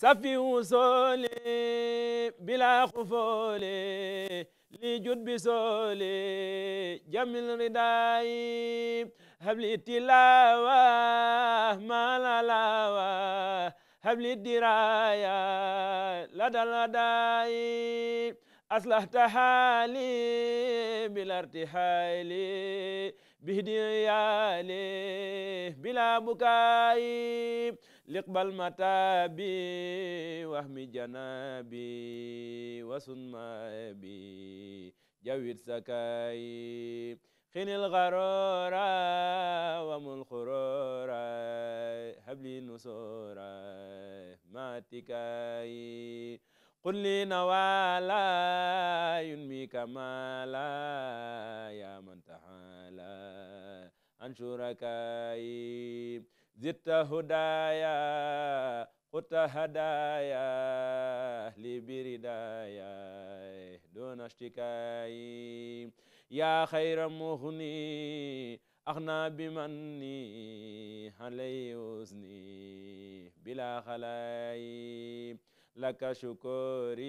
سفي وصولي بلا خفولي لجد بصولي جميل رداي هب لي التلاوة ما لاوة هب لي الدراية لدى لداي أصلحت حالي بلا ارتحالي بهدي بلا بكاي لقبل متابي وهمي جنابي وسن مابي جوير سكاي خين الغرورة وم الخرورة هبلي نصورة ما تكاي قل لي نوالا ينمي كمالا يا من تحالا عن شركائي زدت هدايا قلت هدايا لبردايا دون اشتكاي يا خير مغني أغنى بمني علي وزني بلا خلاي لك شكوري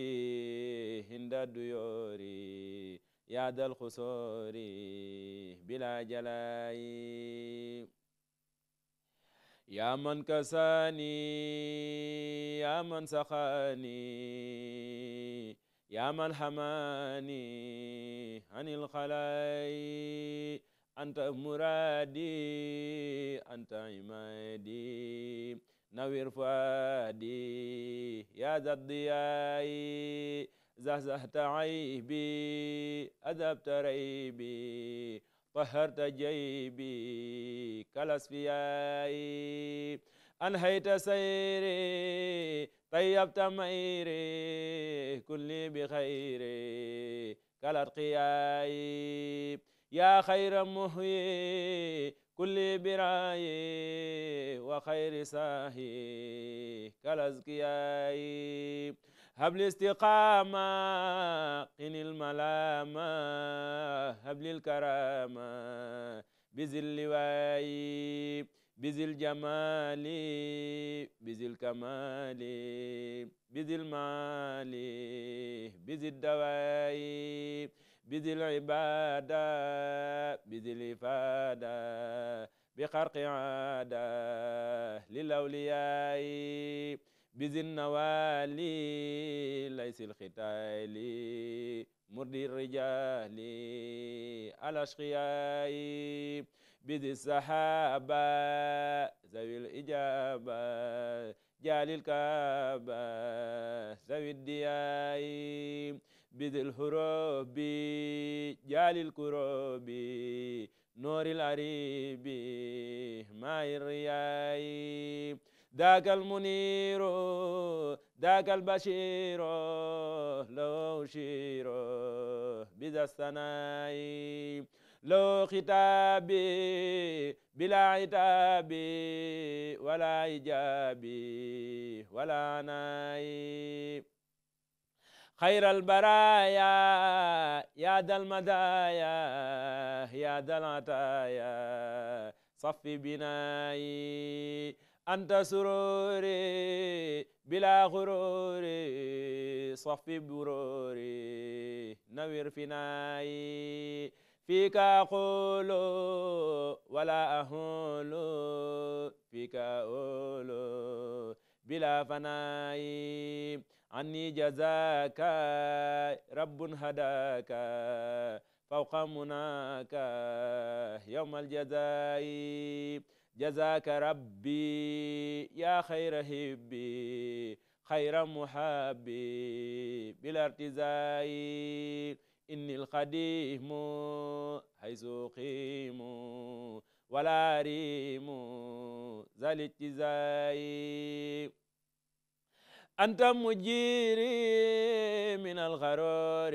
عند ديوري يا ذا الخسور بلا جلاي يا من كساني يا من سخاني يا من حماني عن الخلاي أنت مرادي أنت عمادي نوير فادي يا ذا الضياء زهزهت عيبي أذبت ريبي طهرت جيبي كالأسفياء أنهيت سيري طيبت ميري كلي بخيري قياي يا خير مهوي كلي برايي وخير ساهي كالأزكياء هب لي استقامة الملامة هب لي الكرامة بذي اللواء بذي الجمال بذي الكمال بذي المال بذي الدواء بذي العبادة بذي الإفادة بخرق عادة للأولياء بذي النوالي ليس الختال مردي الرجال الأشقياء بذي الصحابة ذوي الإجابة جال الكعبة ذوي الدياء بذي الحروب جال الكروب نور العريب ماء الرياء ذاك المنير ذاك البشير لو شير بذا الثناء لو خطابي بلا عتابي ولا إجاب ولا عناي خير البرايا يا ذا المدايا يا ذا العطايا صفي بناي anta surori bila xurori safi burori nawir finayi fika xolo wala aholo fika olo bila fanayi anni jazaka rabbun hadaka fawqa munaka yawmal jazayi جزاك ربي يا خير هبي خير محبي بلا ارتزاي إني القديم حيث قيم ولا ريم ذا الاتزاي أنت مجيري من الغرور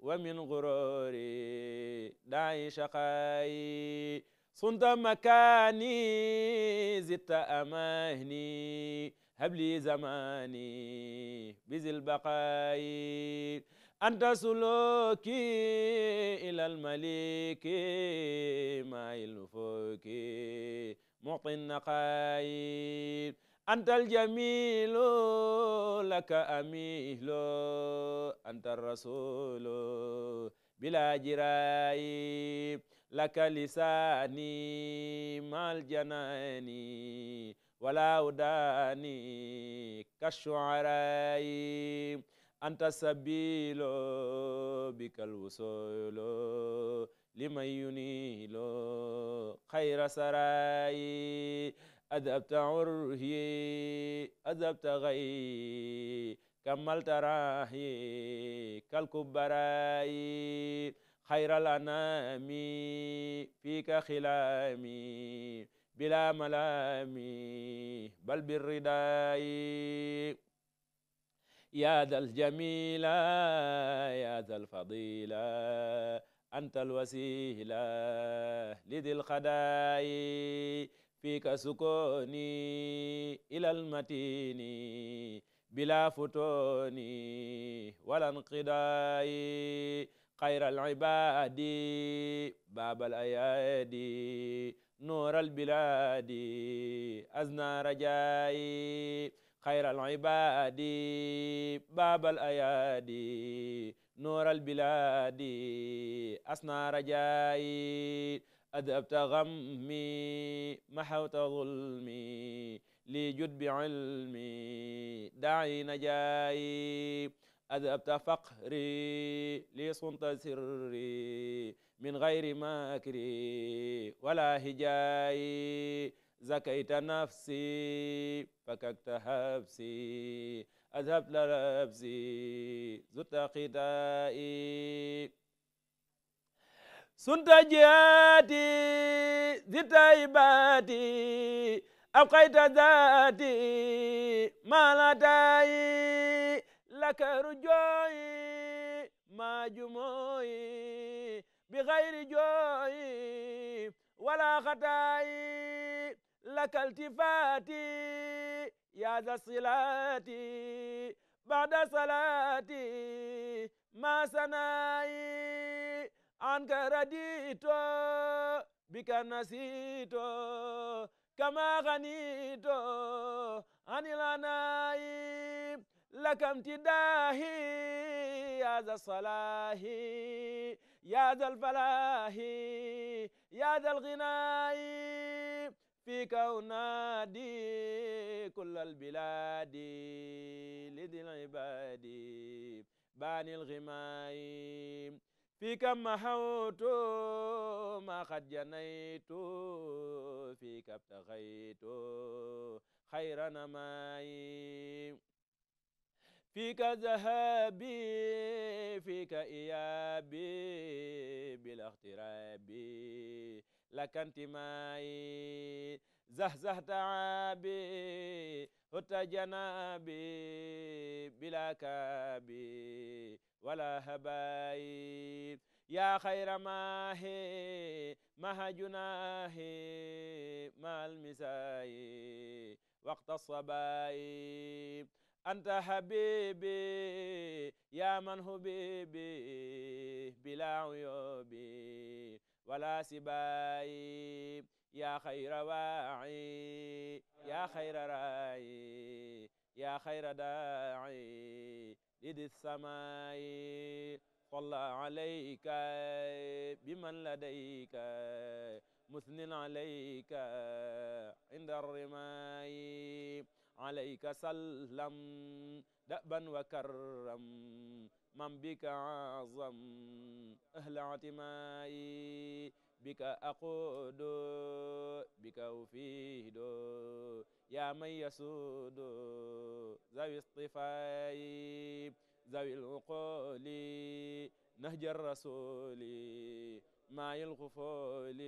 ومن غروري دعي شقائي صند مكاني زدت أماني هب لي زماني بزي البقاي أنت سلوكي إلى الملك ما يلفوك معطي النقاي أنت الجميل لك أميل أنت الرسول بلا جرائب لك لساني مع الجنان ولا أداني كالشعراء أنت سبيل بك الوصول لمن ينيل خير سراي أذبت عرهي أذبت غي كملت راهي كالكبراي خير الأنام فيك خلامي بلا ملام بل بالرداء يا ذا الجميلة يا ذا الفضيلة أنت الوسيلة لذي الخداء فيك سكوني إلى المتين بلا فتوني ولا انقضاء خير العباد باب الأيادي نور البلاد أزنى رجائي خير العباد باب الأيادي نور البلاد أصنى رجائي ادبت غمي محوت ظلمي لجد بعلمي دعي نجائي أذهبت فقري لصنت سري من غير ماكري ولا هجاي زكيت نفسي فككت حبسي أذهبت لربسي زدت قدائي سنت جياتي زدت عبادي أبقيت ذاتي ما لدي لك رجوعي ما جموعي بغير جوعي ولا خطائي لك التفاتي يا ذا صلاتي بعد صلاتي ما سنائي عنك رديت بك نسيت كما غنيت عن العناء لك امتداهي يا ذا الصلاح يا ذا الفلاح يا ذا الغناء فيك أنادي كل البلاد لذي العباد باني الغماء فيك محوت ما قد جنيت فيك ابتغيت خير نمائي فيك ذهابي فيك إيابي بلا اغترابي لك أنت معي زهزه تعابي هت جنابي بلا كابي ولا هباي يا خير ماهي مها جناهي ما المساء وقت الصبايب أنت حبيبي يا من حبيبي بلا عيوب ولا سباي يا خير واعي يا خير راعي يا خير داعي لذي السماء صلى عليك بمن لديك مثن عليك عند الرماي عليك سلم دأبا وكرم من بك عظم أهل اعتمائي بك أقود بك أفيد يا من يسود ذوي اصطفاء ذوي العقول نهج الرسول مع الغفول